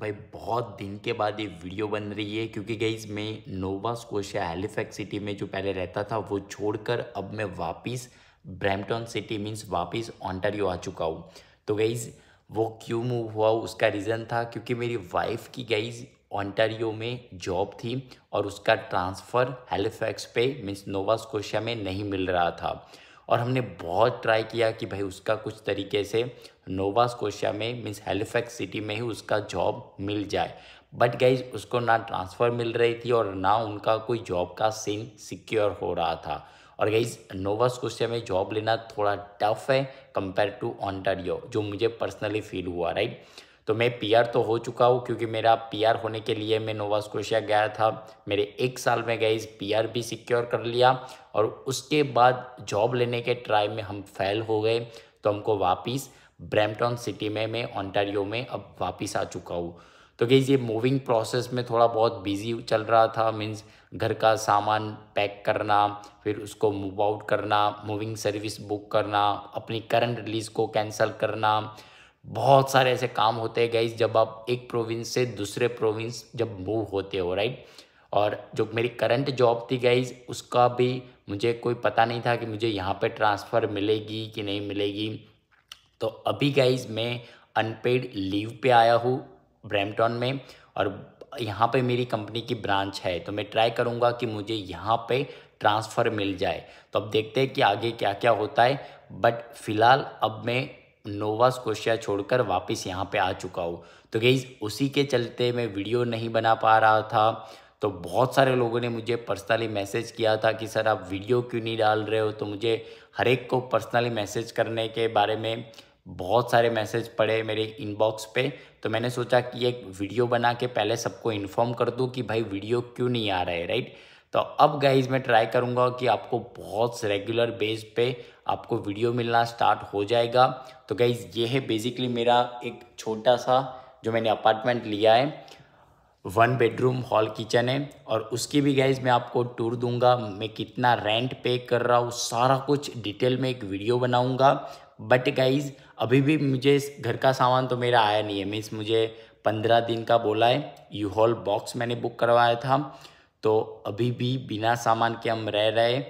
भाई बहुत दिन के बाद ये वीडियो बन रही है क्योंकि गईज मैं नोवा स्कोशिया हेलीफैक्स सिटी में जो पहले रहता था वो छोड़कर अब मैं वापस ब्रैम्पटन सिटी मीन्स वापस ऑन्टारियो आ चुका हूँ तो गईज वो क्यों मूव हुआ उसका रीज़न था क्योंकि मेरी वाइफ की गईज ऑन्टारियो में जॉब थी और उसका ट्रांसफ़र हेलीफैक्स पे मीन्स नोवा स्कोशिया में नहीं मिल रहा था और हमने बहुत ट्राई किया कि भाई उसका कुछ तरीके से नोवा स्कोशिया में मीन्स हेलीफैक्स सिटी में ही उसका जॉब मिल जाए बट गाइज उसको ना ट्रांसफ़र मिल रही थी और ना उनका कोई जॉब का सीन सिक्योर हो रहा था और गईज नोवा स्कोशिया में जॉब लेना थोड़ा टफ है कंपेयर टू ऑन्टारियो जो मुझे पर्सनली फील हुआ राइट तो मैं पीआर तो हो चुका हूँ क्योंकि मेरा पीआर होने के लिए मैं नोवा स्कोशिया गया था मेरे एक साल में गए पीआर भी सिक्योर कर लिया और उसके बाद जॉब लेने के ट्राई में हम फेल हो गए तो हमको वापस ब्रैमटॉन सिटी में मैं ऑन्टारियो में अब वापस आ चुका हूँ तो गई ये मूविंग प्रोसेस में थोड़ा बहुत बिजी चल रहा था मीन्स घर का सामान पैक करना फिर उसको मूव आउट करना मूविंग सर्विस बुक करना अपनी करंट रिलीज़ को कैंसिल करना बहुत सारे ऐसे काम होते हैं गाइज जब आप एक प्रोविंस से दूसरे प्रोविंस जब मूव होते हो राइट और जो मेरी करंट जॉब थी गाइज उसका भी मुझे कोई पता नहीं था कि मुझे यहाँ पे ट्रांसफ़र मिलेगी कि नहीं मिलेगी तो अभी गाइज मैं अनपेड लीव पे आया हूँ ब्रैमटॉन में और यहाँ पे मेरी कंपनी की ब्रांच है तो मैं ट्राई करूँगा कि मुझे यहाँ पे ट्रांसफ़र मिल जाए तो अब देखते हैं कि आगे क्या क्या होता है बट फिलहाल अब मैं नोवा स्कोशिया छोड़कर वापस यहाँ पे आ चुका हूँ तो गई उसी के चलते मैं वीडियो नहीं बना पा रहा था तो बहुत सारे लोगों ने मुझे पर्सनली मैसेज किया था कि सर आप वीडियो क्यों नहीं डाल रहे हो तो मुझे हर एक को पर्सनली मैसेज करने के बारे में बहुत सारे मैसेज पड़े मेरे इनबॉक्स पे तो मैंने सोचा कि एक वीडियो बना के पहले सबको इन्फॉर्म कर दूँ कि भाई वीडियो क्यों नहीं आ रहा है राइट तो अब गाइज मैं ट्राई करूँगा कि आपको बहुत रेगुलर बेस पे आपको वीडियो मिलना स्टार्ट हो जाएगा तो गाइज ये है बेसिकली मेरा एक छोटा सा जो मैंने अपार्टमेंट लिया है वन बेडरूम हॉल किचन है और उसकी भी गाइज मैं आपको टूर दूंगा मैं कितना रेंट पे कर रहा हूँ सारा कुछ डिटेल में एक वीडियो बनाऊँगा बट गाइज अभी भी मुझे इस घर का सामान तो मेरा आया नहीं है मीन्स मुझे पंद्रह दिन का बोला है यू हॉल बॉक्स मैंने बुक करवाया था तो अभी भी बिना सामान के हम रह रहे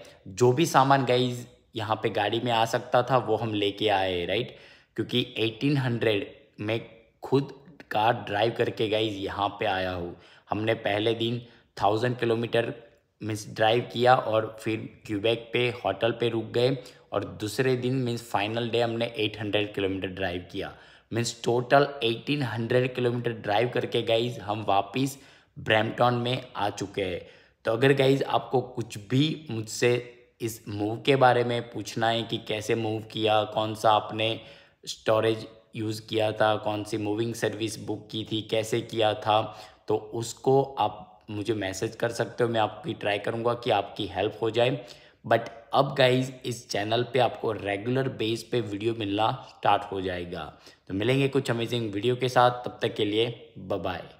जो भी सामान गाइज यहाँ पे गाड़ी में आ सकता था वो हम लेके आए राइट क्योंकि 1800 में खुद कार ड्राइव करके गाइज यहाँ पे आया हूँ हमने पहले दिन थाउजेंड किलोमीटर मीन्स ड्राइव किया और फिर क्यूबैक पे होटल पे रुक गए और दूसरे दिन मीन्स फाइनल डे हमने 800 किलोमीटर ड्राइव किया मीन्स टोटल 1800 किलोमीटर ड्राइव करके गाइज हम वापस ब्रैमटॉन में आ चुके हैं तो अगर गाइज आपको कुछ भी मुझसे इस मूव के बारे में पूछना है कि कैसे मूव किया कौन सा आपने स्टोरेज यूज़ किया था कौन सी मूविंग सर्विस बुक की थी कैसे किया था तो उसको आप मुझे मैसेज कर सकते हो मैं आपकी ट्राई करूँगा कि आपकी हेल्प हो जाए बट अब गाइज इस चैनल पे आपको रेगुलर बेस पे वीडियो मिलना स्टार्ट हो जाएगा तो मिलेंगे कुछ अमेजिंग वीडियो के साथ तब तक के लिए बाय